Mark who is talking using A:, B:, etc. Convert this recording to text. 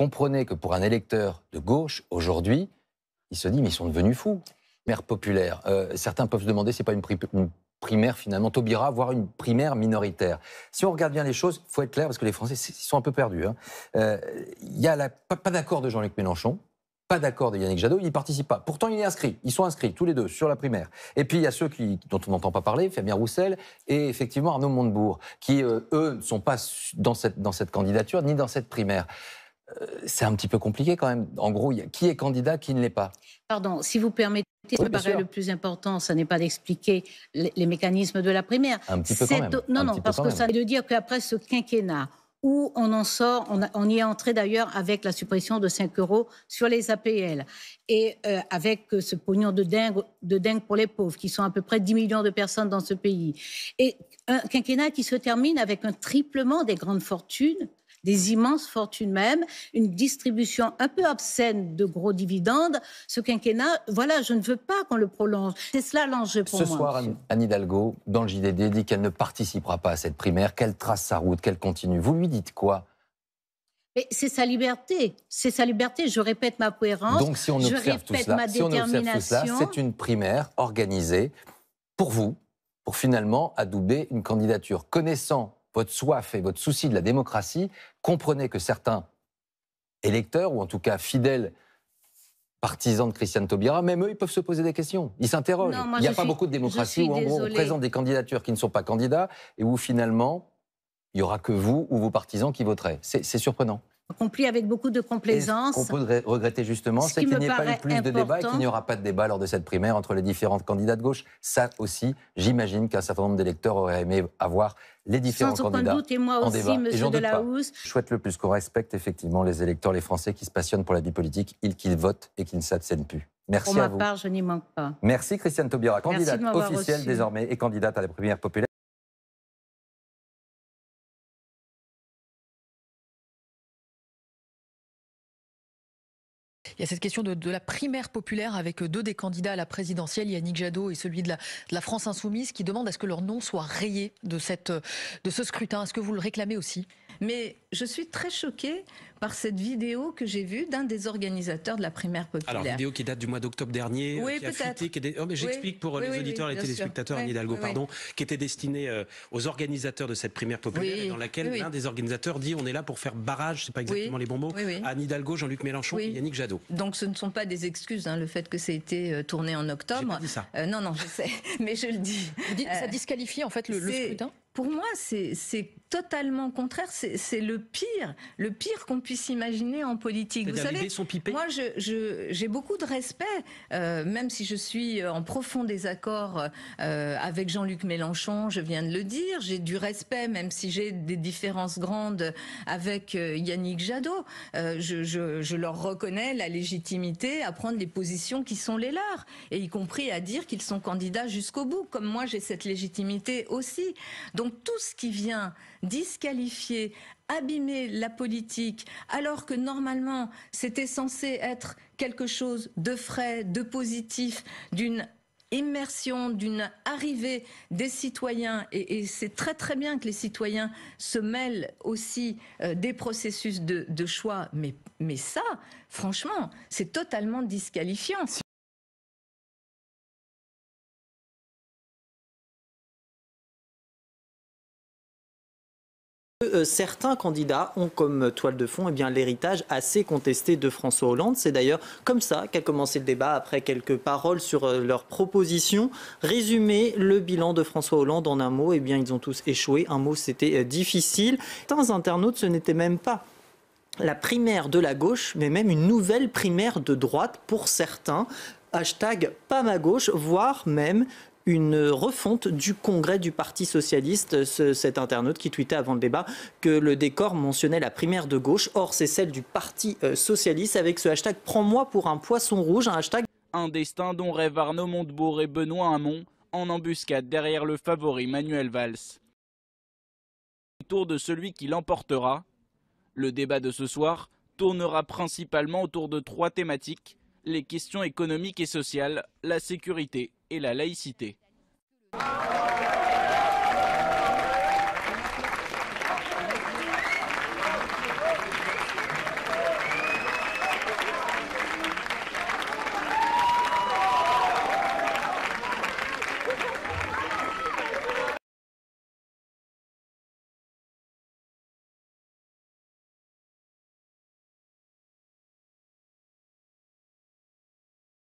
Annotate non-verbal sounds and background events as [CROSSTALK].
A: comprenez que pour un électeur de gauche, aujourd'hui, il se dit, mais ils sont devenus fous. Maire populaire. Euh, certains peuvent se demander, c'est pas une, primaire finalement, Taubira, voire une primaire minoritaire. Si on regarde bien les choses, il faut être clair, parce que les Français, ils sont un peu perdus. Hein. Euh, il n'y a pas, d'accord de Jean-Luc Mélenchon, pas d'accord de Yannick Jadot, il n'y participe pas. Pourtant, il est inscrit. Ils sont inscrits, tous les deux, sur la primaire. Et puis, il y a ceux dont on n'entend pas parler, Fabien Roussel et effectivement Arnaud Montebourg, qui, euh, eux, ne sont pas dans cette candidature ni dans cette primaire c'est un petit peu compliqué quand même. En gros, qui est candidat, qui ne l'est pas
B: Pardon, si vous permettez, ça paraît le plus important, ça n'est pas d'expliquer les, mécanismes de la primaire. Un petit peu Non, non, parce que ça veut dire qu'après ce quinquennat, où on en sort, on, on y est entré d'ailleurs avec la suppression de 5 euros sur les APL et euh, avec euh, ce pognon de dingue, de dingue pour les pauvres, qui sont à peu près 10 millions de personnes dans ce pays. Et un quinquennat qui se termine avec un triplement des grandes fortunes des immenses fortunes même, une distribution un peu obscène de gros dividendes. Ce quinquennat, voilà, je ne veux pas qu'on le prolonge. C'est cela l'enjeu pour ce moi. Ce soir,
A: Anne Hidalgo, dans le JDD, dit qu'elle ne participera pas à cette primaire, qu'elle trace sa route, qu'elle continue. Vous lui dites quoi
B: c'est sa liberté, c'est sa liberté. Je répète ma cohérence. Donc si on observe si on observe tout cela, c'est
A: une primaire organisée pour vous, pour finalement adouber une candidature. Connaissant votre soif et votre souci de la démocratie, comprenez que certains électeurs, ou en tout cas fidèles partisans de Christiane Taubira, même eux, ils peuvent se poser des questions. Ils s'interrogent. Il n'y a pas beaucoup de démocratie où, en gros, on présente des candidatures qui ne sont pas candidats et où, finalement, il n'y aura que vous ou vos partisans qui voteraient. c'est surprenant
B: accompli avec beaucoup de complaisance. ce qu'on
A: peut regretter justement, c'est qu'il n'y ait pas eu plus de débat et qu'il n'y aura pas de débat lors de cette primaire entre les différentes candidats de gauche. Ça aussi, j'imagine qu'un certain nombre d'électeurs auraient aimé avoir les différents candidats doute, et moi débat. de la Je souhaite le plus qu'on respecte effectivement les électeurs, les Français qui se passionnent pour la vie politique, ils qu'ils votent et qu'ils ne s'abstiennent plus. Merci pour à ma part,
B: je n'y manque pas.
A: Merci Christiane Taubira, candidate officielle désormais et candidate à la primaire populaire.
C: Il y a cette question de, la primaire populaire avec euh, deux des candidats à la présidentielle, Yannick Jadot et celui de la, France Insoumise, qui demandent à ce que leur nom soit rayé de euh, ce scrutin. Est-ce que vous le réclamez aussi mais je suis très choquée par cette vidéo que j'ai vue d'un des organisateurs de la primaire populaire. Alors,
A: vidéo qui date du mois d'octobre dernier, euh, qui a fuité, oh, mais j'explique pour les auditeurs et les téléspectateurs, Anne Hidalgo, pardon, qui était destinée euh, aux organisateurs de cette primaire populaire, dans laquelle l'un des organisateurs dit on est là pour faire barrage, c'est pas exactement les bons mots, à Anne Hidalgo, Jean-Luc Mélenchon et Yannick Jadot.
C: Donc ce ne sont pas des excuses, hein, le fait que ça a été euh, tourné en octobre. dit ça. non, non, je sais, [LAUGHS] mais je le dis. Vous dites, que ça disqualifie en fait le, le scrutin pour moi, c'est totalement contraire. C'est le pire, le pire qu'on puisse imaginer en politique. Vous savez, moi, j'ai je, beaucoup de respect, euh, même si je suis en profond désaccord euh, avec Jean-Luc Mélenchon, je viens de le dire. J'ai du respect, même si j'ai des différences grandes avec euh, Yannick Jadot. Je, leur reconnais la légitimité à prendre les positions qui sont les leurs, et y compris à dire qu'ils sont candidats jusqu'au bout, comme moi j'ai cette légitimité aussi. Donc tout ce qui vient disqualifier, abîmer la politique, alors que normalement c'était censé être quelque chose de frais, de positif, d'une immersion, d'une arrivée des citoyens. Et, c'est très très bien que les citoyens se mêlent aussi euh, des processus de, choix. mais ça, franchement, c'est totalement disqualifiant.
A: Euh, certains candidats ont comme euh, toile de fond eh bien l'héritage assez contesté de François Hollande. C'est d'ailleurs comme ça qu'a commencé le débat après quelques paroles sur euh, leurs propositions. Résumer le bilan de François Hollande en un mot, eh bien ils ont tous échoué. Un mot, c'était difficile. Certains internautes, ce n'était même pas la primaire de la gauche, mais même une nouvelle primaire de droite pour certains hashtag pas ma gauche, voire même une refonte du congrès du Parti socialiste. cet internaute qui tweetait avant le débat que le décor mentionnait la primaire de gauche. Or, c'est celle du Parti euh, socialiste avec ce hashtag Prends-moi pour un poisson rouge, un hashtag. Un destin dont rêvent
C: Arnaud Montebourg et Benoît Hamon en embuscade derrière le favori Manuel Valls. Tour de celui qui l'emportera. Le débat de ce soir tournera principalement autour de trois thématiques les questions économiques et sociales, la sécurité et la laïcité